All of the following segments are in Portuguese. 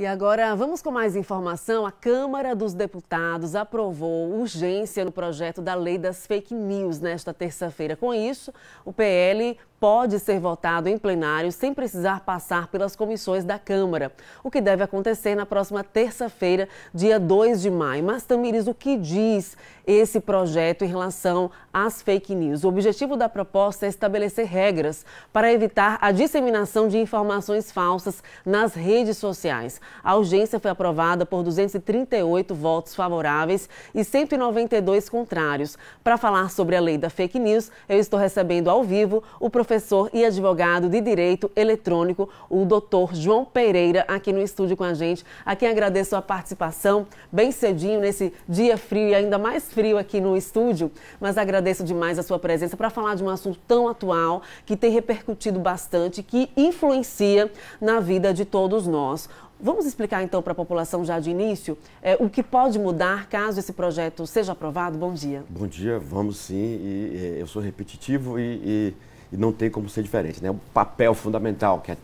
E agora vamos com mais informação. A Câmara dos Deputados aprovou urgência no projeto da lei das fake news nesta terça-feira. Com isso, o PL pode ser votado em plenário sem precisar passar pelas comissões da Câmara, o que deve acontecer na próxima terça-feira, dia 2 de maio. Mas, Tamires, o que diz esse projeto em relação às fake news? O objetivo da proposta é estabelecer regras para evitar a disseminação de informações falsas nas redes sociais. A urgência foi aprovada por 238 votos favoráveis e 192 contrários. Para falar sobre a lei da fake news, eu estou recebendo ao vivo o professor e advogado de direito eletrônico, o doutor João Pereira, aqui no estúdio com a gente. A quem agradeço a participação bem cedinho nesse dia frio e ainda mais frio aqui no estúdio, mas agradeço demais a sua presença para falar de um assunto tão atual que tem repercutido bastante, que influencia na vida de todos nós. Vamos explicar então para a população já de início é, o que pode mudar caso esse projeto seja aprovado. Bom dia. Bom dia, vamos sim. E, e é, eu sou repetitivo e, e, e, não tem como ser diferente. Né? O papel fundamental que é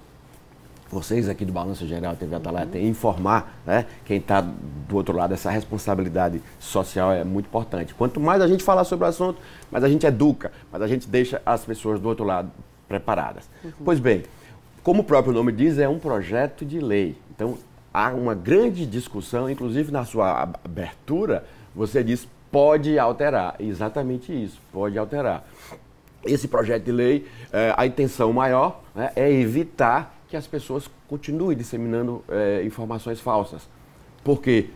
vocês aqui do Balanço Geral TV Atalaia uhum. informar né, quem está do outro lado, essa responsabilidade social é muito importante. Quanto mais a gente falar sobre o assunto, mais a gente educa, mais a gente deixa as pessoas do outro lado preparadas. Uhum. Pois bem, como o próprio nome diz, é um projeto de lei. Então, há uma grande discussão, inclusive na sua abertura, você diz pode alterar. Exatamente isso, pode alterar. Esse projeto de lei, é, a intenção maior né, é evitar que as pessoas continuem disseminando é, informações falsas. Porque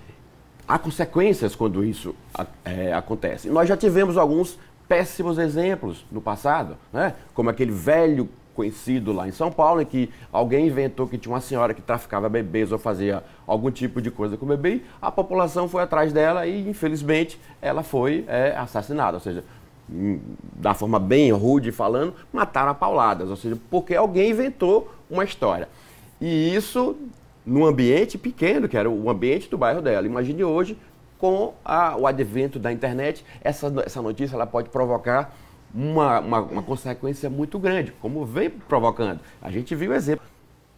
há consequências quando isso é, acontece. Nós já tivemos alguns péssimos exemplos no passado, né? como aquele velho conhecido lá em São Paulo, em que alguém inventou que tinha uma senhora que traficava bebês ou fazia algum tipo de coisa com o bebê, a população foi atrás dela e, infelizmente, ela foi é, assassinada. Ou seja, hum, da forma bem rude falando, mataram a pauladas. Ou seja, porque alguém inventou uma história. E isso num ambiente pequeno, que era o ambiente do bairro dela. Imagine hoje, com a, o advento da internet, essa, essa notícia ela pode provocar uma, uma, uma consequência muito grande, como vem provocando. A gente viu o exemplo.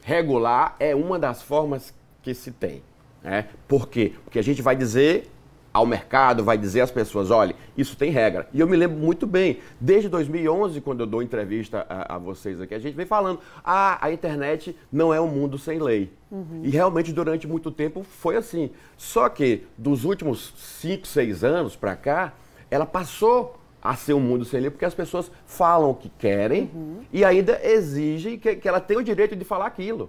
Regular é uma das formas que se tem. Né? Por quê? Porque a gente vai dizer ao mercado, vai dizer às pessoas, olha, isso tem regra. E eu me lembro muito bem, desde 2011, quando eu dou entrevista a, a vocês aqui, a gente vem falando, ah, a internet não é um mundo sem lei. Uhum. E realmente durante muito tempo foi assim. Só que dos últimos 5, 6 anos para cá, ela passou a ser um mundo sem lei, porque as pessoas falam o que querem uhum. e ainda exigem que, que, ela tenha o direito de falar aquilo.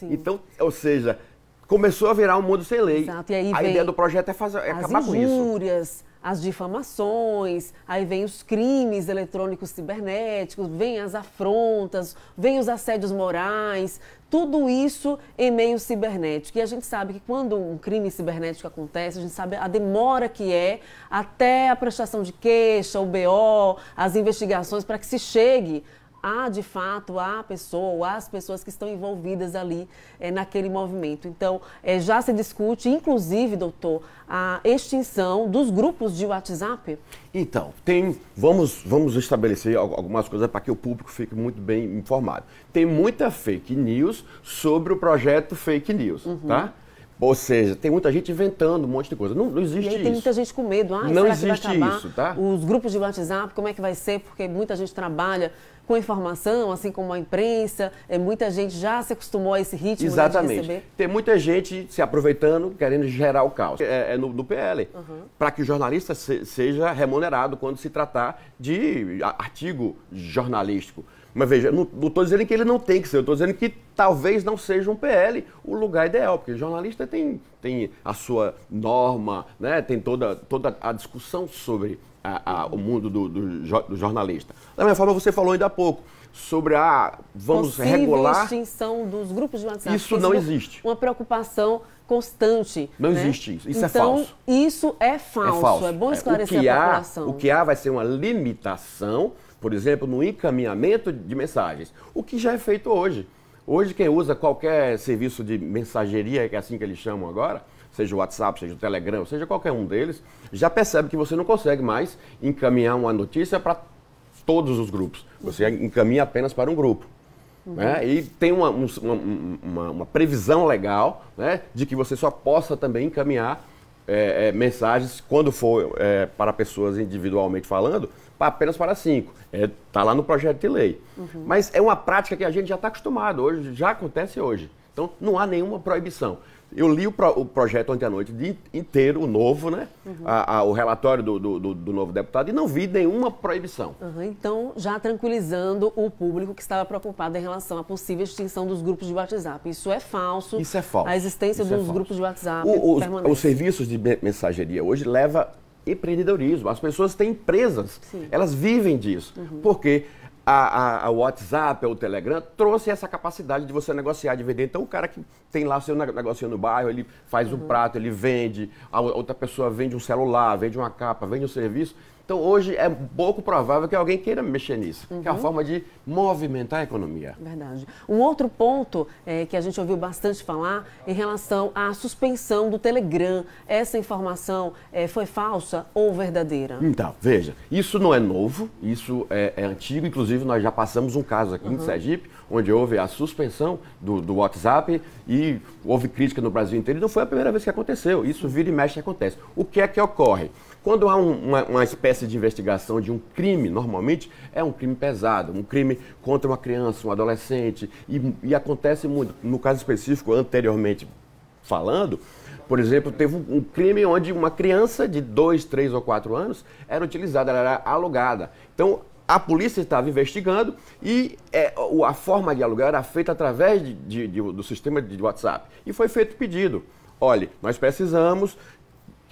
Sim. Então, ou seja, começou a virar um mundo sem lei. Exato. E aí a ideia do projeto é, fazer, é acabar injúrias, com isso as difamações, aí vem os crimes eletrônicos cibernéticos, vem as afrontas, vem os assédios morais, tudo isso em meio cibernético. E a gente sabe que quando um crime cibernético acontece, a gente sabe a demora que é até a prestação de queixa, o BO, as investigações para que se chegue há de fato a pessoa ou as pessoas que estão envolvidas ali é, naquele movimento. Então, é, já se discute, inclusive, doutor, a extinção dos grupos de WhatsApp? Então, tem, vamos, vamos estabelecer algumas coisas para que o público fique muito bem informado. Tem muita fake news sobre o projeto fake news, uhum. tá? Ou seja, tem muita gente inventando um monte de coisa. Não, não existe e aí, isso. Tem muita gente com medo. Ah, não existe isso, tá? Os grupos de WhatsApp, como é que vai ser? Porque muita gente trabalha com informação, assim como a imprensa. É, muita gente já se acostumou a esse ritmo né, Exatamente. de receber. Tem muita gente se aproveitando, querendo gerar o caos. É, é no, do PL. Uhum. Para que o jornalista se, seja remunerado quando se tratar de artigo jornalístico. Mas veja, não estou dizendo que ele não tem que ser, eu estou dizendo que talvez não seja um PL o lugar ideal, porque jornalista tem, tem a sua norma, né? tem toda, toda a discussão sobre a, a, o mundo do, do, do, jornalista. Da mesma forma, você falou ainda há pouco sobre a ah, vamos Possível regular extinção dos grupos de WhatsApp. Isso não é existe. Uma preocupação constante. Não né? existe isso. Isso é então, é falso. Isso é, é falso. É, falso. é bom esclarecer é, a há, população. O que há vai ser uma limitação por exemplo, no encaminhamento de mensagens, o que já é feito hoje. Hoje, quem usa qualquer serviço de mensageria, que é assim que eles chamam agora, seja o WhatsApp, seja o Telegram, seja qualquer um deles, já percebe que você não consegue mais encaminhar uma notícia para todos os grupos. Você encaminha apenas para um grupo. Né? Uhum. Né? E tem uma, um, uma, uma, previsão legal né? de que você só possa também encaminhar é, é, mensagens, quando for é, para pessoas individualmente falando, apenas para cinco. Está é, lá no projeto de lei. Uhum. Mas é uma prática que a gente já está acostumado hoje, já acontece hoje. Então não há nenhuma proibição. Eu li o, pro, o projeto ontem à noite de, inteiro, o novo, né? Uhum. A, a, o relatório do, do, do, do, novo deputado e não vi nenhuma proibição. Uhum. Então, já tranquilizando o público que estava preocupado em relação à possível extinção dos grupos de WhatsApp. Isso é falso. Isso é falso. A existência Isso é dos é grupos de WhatsApp o, os, os serviços de mensageria hoje leva empreendedorismo. As pessoas têm empresas. Sim. Elas vivem disso. Uhum. Por quê? Porque a, a, a, WhatsApp, o Telegram, trouxe essa capacidade de você negociar, de vender. Então, o cara que tem lá seu negócio no bairro, ele faz uhum. um prato, ele vende, a outra pessoa vende um celular, vende uma capa, vende um serviço. Então, hoje é pouco provável que alguém queira mexer nisso, uhum. que é uma uhum. forma de movimentar a economia. Verdade. Um outro ponto é, que a gente ouviu bastante falar em relação à suspensão do Telegram. Essa informação é, foi falsa ou verdadeira? Então, veja, isso não é novo, isso é, é antigo. Inclusive, nós já passamos um caso aqui uhum. em Sergipe, onde houve a suspensão do, do WhatsApp e houve crítica no Brasil inteiro. E não foi a primeira vez que aconteceu. Isso vira e mexe acontece. O que é que ocorre? Quando há um, uma, uma espécie de investigação de um crime, normalmente é um crime pesado, um crime contra uma criança, um adolescente, e, e acontece muito. No caso específico, anteriormente falando, por exemplo, teve um crime onde uma criança de dois três ou quatro anos era utilizada, ela era alugada. Então, a polícia estava investigando e é, a forma de alugar era feita através de, de, de, do sistema de WhatsApp. E foi feito pedido. Olhe, nós precisamos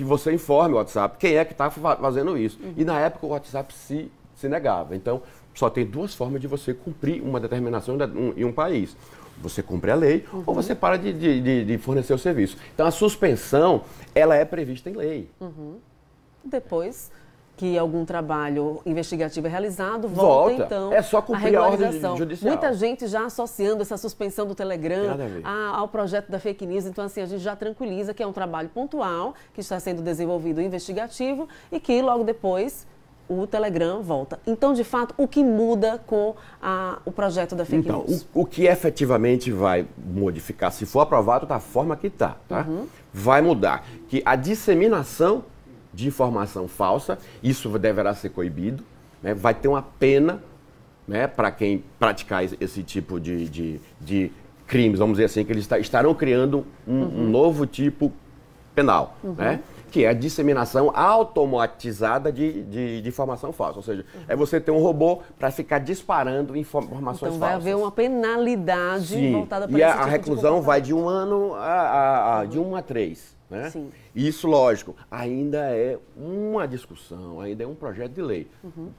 que você informe o WhatsApp quem é que está fazendo isso. Uhum. E na época o WhatsApp se, se negava. Então, só tem duas formas de você cumprir uma determinação em um país. Você cumpre a lei uhum. ou você para de, de, de, fornecer o serviço. Então, a suspensão, ela é prevista em lei. Uhum. Depois, que algum trabalho investigativo é realizado, volta, volta. então é só cumprir a, a ordem judicial. Muita gente já associando essa suspensão do Telegram a, ao projeto da fake news, então assim a gente já tranquiliza que é um trabalho pontual que está sendo desenvolvido investigativo e que logo depois o Telegram volta. Então, de fato, o que muda com a, o projeto da fake então, news? O, o que efetivamente vai modificar, se for aprovado da forma que está, tá? tá? Uhum. vai mudar que a disseminação de informação falsa, isso deverá ser coibido, né? vai ter uma pena né, para quem praticar esse tipo de, de, de, crimes, vamos dizer assim, que eles estarão criando um, uhum. um novo tipo penal, uhum. né? que é a disseminação automatizada de, de, de, informação falsa. Ou seja, uhum. é você ter um robô para ficar disparando informações então, falsas. Então vai haver uma penalidade Sim. voltada para e esse E a, tipo a reclusão de vai de um ano a, a, a uhum. de um a três. Né? Sim. Isso, lógico, ainda é uma discussão, ainda é um projeto de lei. Uhum.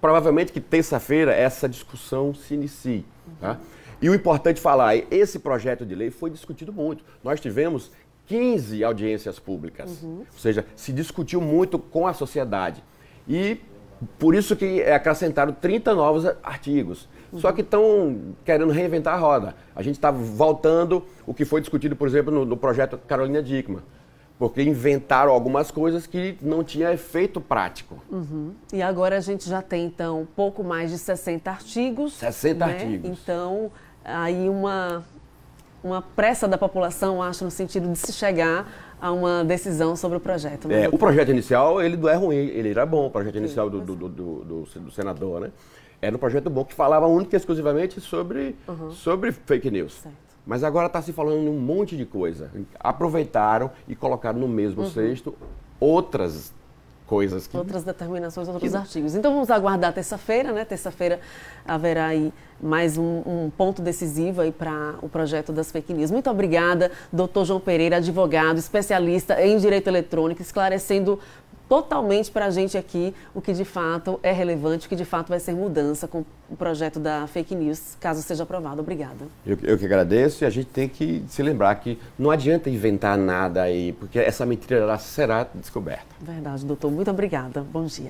Provavelmente que terça-feira essa discussão se inicie. Uhum. Tá? E o importante falar, esse projeto de lei foi discutido muito. Nós tivemos 15 audiências públicas, uhum. ou seja, se discutiu muito com a sociedade. E por isso que é acrescentaram 30 novos artigos. Uhum. Só que estão querendo reinventar a roda. A gente está voltando o que foi discutido, por exemplo, no, no projeto Carolina Dickman porque inventaram algumas coisas que não tinha efeito prático. Uhum. E agora a gente já tem, então, pouco mais de 60 artigos. 60 né? artigos. Então, aí uma, uma pressa da população, acho, no sentido de se chegar a uma decisão sobre o projeto. Né? É, o projeto inicial, ele não é ruim, ele era bom, o projeto inicial é. do, do, do, do senador, né? Era um projeto bom que falava única e exclusivamente sobre, uhum. sobre fake news. Certo. Mas agora está se falando um monte de coisa. Aproveitaram e colocaram no mesmo uhum. cesto outras coisas. Que... Outras determinações, outros que... artigos. Então vamos aguardar terça-feira, né? Terça-feira haverá aí mais um, um ponto decisivo aí para o projeto das fake news. Muito obrigada, doutor João Pereira, advogado, especialista em direito eletrônico, esclarecendo totalmente para a gente aqui o que de fato é relevante, o que de fato vai ser mudança com o projeto da fake news, caso seja aprovado. Obrigada. Eu, eu que agradeço e a gente tem que se lembrar que não adianta inventar nada aí, porque essa mentira será descoberta. Verdade, doutor. Muito obrigada. Bom dia.